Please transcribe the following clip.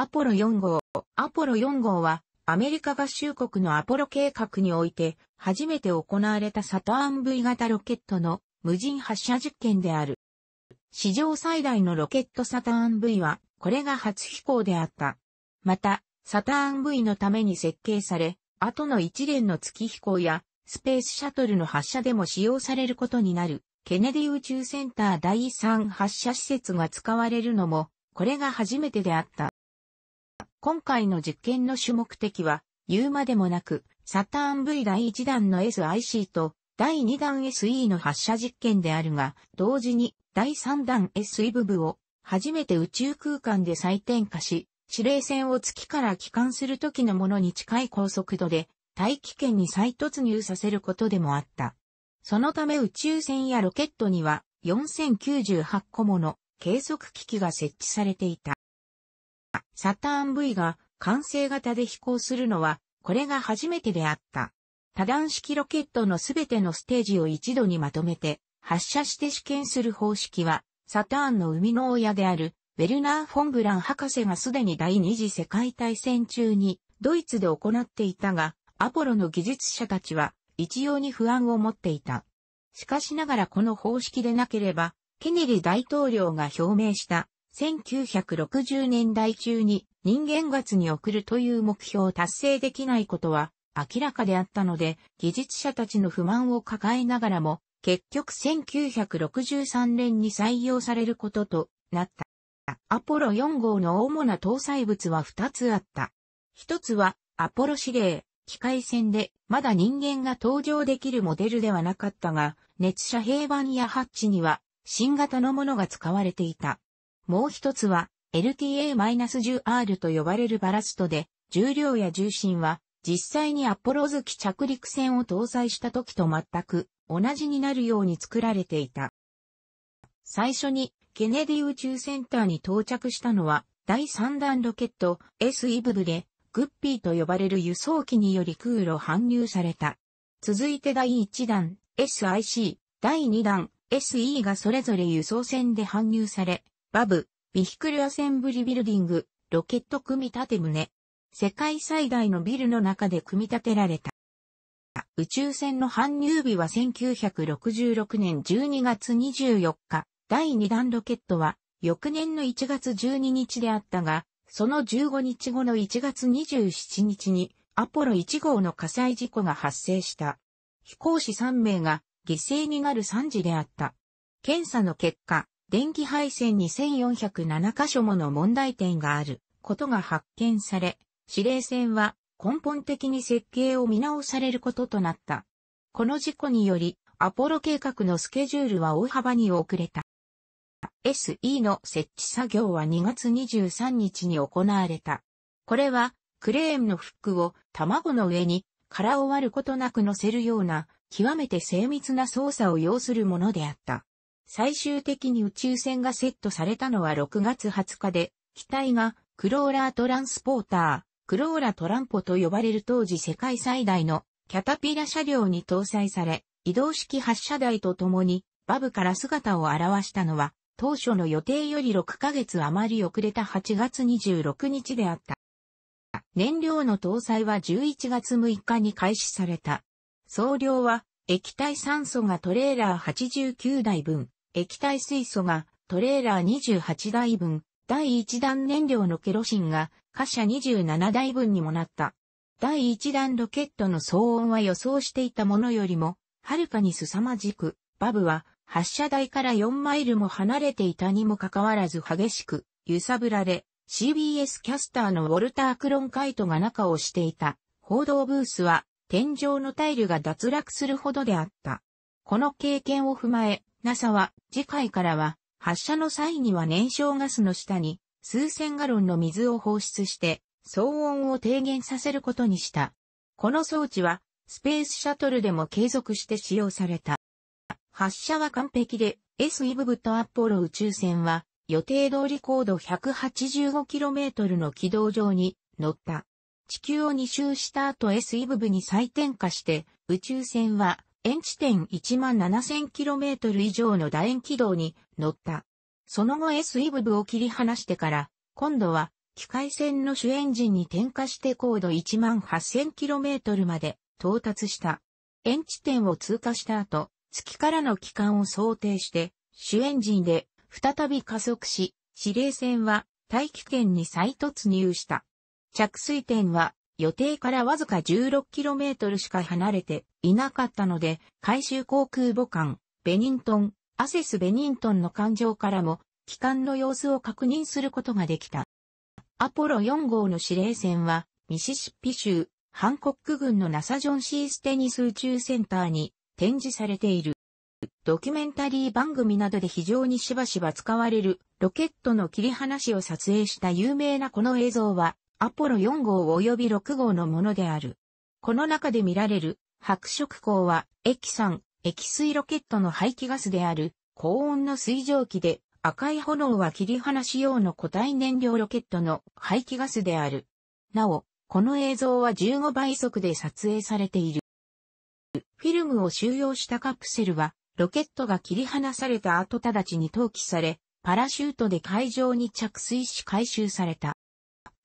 アポロ4号。アポロ4号は、アメリカ合衆国のアポロ計画において、初めて行われたサターン V 型ロケットの無人発射実験である。史上最大のロケットサターン V は、これが初飛行であった。また、サターン V のために設計され、後の一連の月飛行や、スペースシャトルの発射でも使用されることになる、ケネディ宇宙センター第3発射施設が使われるのも、これが初めてであった。今回の実験の主目的は、言うまでもなく、サターン V 第1弾の SIC と第2弾 SE の発射実験であるが、同時に第3弾 SE 部部を初めて宇宙空間で再点火し、指令線を月から帰還する時のものに近い高速度で大気圏に再突入させることでもあった。そのため宇宙船やロケットには4098個もの計測機器が設置されていた。サターン V が完成型で飛行するのは、これが初めてであった。多段式ロケットのすべてのステージを一度にまとめて、発射して試験する方式は、サターンの生みの親である、ウェルナー・フォン・ブラン博士がすでに第二次世界大戦中に、ドイツで行っていたが、アポロの技術者たちは、一様に不安を持っていた。しかしながらこの方式でなければ、ケネディ大統領が表明した1960年代中に人間月に送るという目標を達成できないことは明らかであったので、技術者たちの不満を抱えながらも、結局1963年に採用されることとなった。アポロ4号の主な搭載物は2つあった。1つはアポロ指令、機械船でまだ人間が登場できるモデルではなかったが、熱射平板やハッチには新型のものが使われていた。もう一つは LTA-10R と呼ばれるバラストで、重量や重心は実際にアポロ月着陸船を搭載した時と全く同じになるように作られていた。最初にケネディ宇宙センターに到着したのは第3弾ロケット S イブブでグッピーと呼ばれる輸送機により空路搬入された。続いて第1弾 SIC、第2弾 SE がそれぞれ輸送船で搬入され、バブ、ビヒクルアセンブリビルディング、ロケット組み立て棟。世界最大のビルの中で組み立てられた。宇宙船の搬入日は1966年12月24日、第2弾ロケットは翌年の1月12日であったが、その15日後の1月27日にアポロ1号の火災事故が発生した。飛行士3名が犠牲になる惨事であった。検査の結果、電気配線に1407箇所もの問題点があることが発見され、指令線は根本的に設計を見直されることとなった。この事故により、アポロ計画のスケジュールは大幅に遅れた。SE の設置作業は2月23日に行われた。これは、クレーンのフックを卵の上に殻を割ることなく乗せるような、極めて精密な操作を要するものであった。最終的に宇宙船がセットされたのは6月20日で、機体がクローラートランスポーター、クローラトランポと呼ばれる当時世界最大のキャタピラ車両に搭載され、移動式発射台と共にバブから姿を現したのは、当初の予定より6ヶ月余り遅れた8月26日であった。燃料の搭載は11月6日に開始された。総量は液体酸素がトレーラー89台分、液体水素がトレーラー28台分、第1弾燃料のケロシンが貨車27台分にもなった。第1弾ロケットの騒音は予想していたものよりも、はるかに凄まじく、バブは発射台から4マイルも離れていたにもかかわらず激しく揺さぶられ、CBS キャスターのウォルター・クロンカイトが中をしていた報道ブースは天井のタイルが脱落するほどであった。この経験を踏まえ、NASA は次回からは発射の際には燃焼ガスの下に数千ガロンの水を放出して騒音を低減させることにした。この装置はスペースシャトルでも継続して使用された。発射は完璧で s イブブとアポロ宇宙船は予定通り高度 185km の軌道上に乗った。地球を2周した後 s イブブに再点火して宇宙船は遠地点 17,000km 以上の楕円軌道に乗った。その後 s e ブ部を切り離してから、今度は機械船の主エンジンに点火して高度 18,000km まで到達した。遠地点を通過した後、月からの帰還を想定して、主エンジンで再び加速し、指令船は大気圏に再突入した。着水点は予定からわずか 16km しか離れていなかったので、海収航空母艦、ベニントン、アセス・ベニントンの艦上からも、機関の様子を確認することができた。アポロ4号の司令船は、ミシシッピ州、ハンコック軍のナサジョン・シーステニス宇宙センターに展示されている。ドキュメンタリー番組などで非常にしばしば使われるロケットの切り離しを撮影した有名なこの映像はアポロ4号及び6号のものである。この中で見られる白色光は液酸、液水ロケットの排気ガスである高温の水蒸気で赤い炎は切り離し用の固体燃料ロケットの排気ガスである。なお、この映像は15倍速で撮影されている。フィルムを収容したカプセルは、ロケットが切り離された後直ちに投棄され、パラシュートで海上に着水し回収された。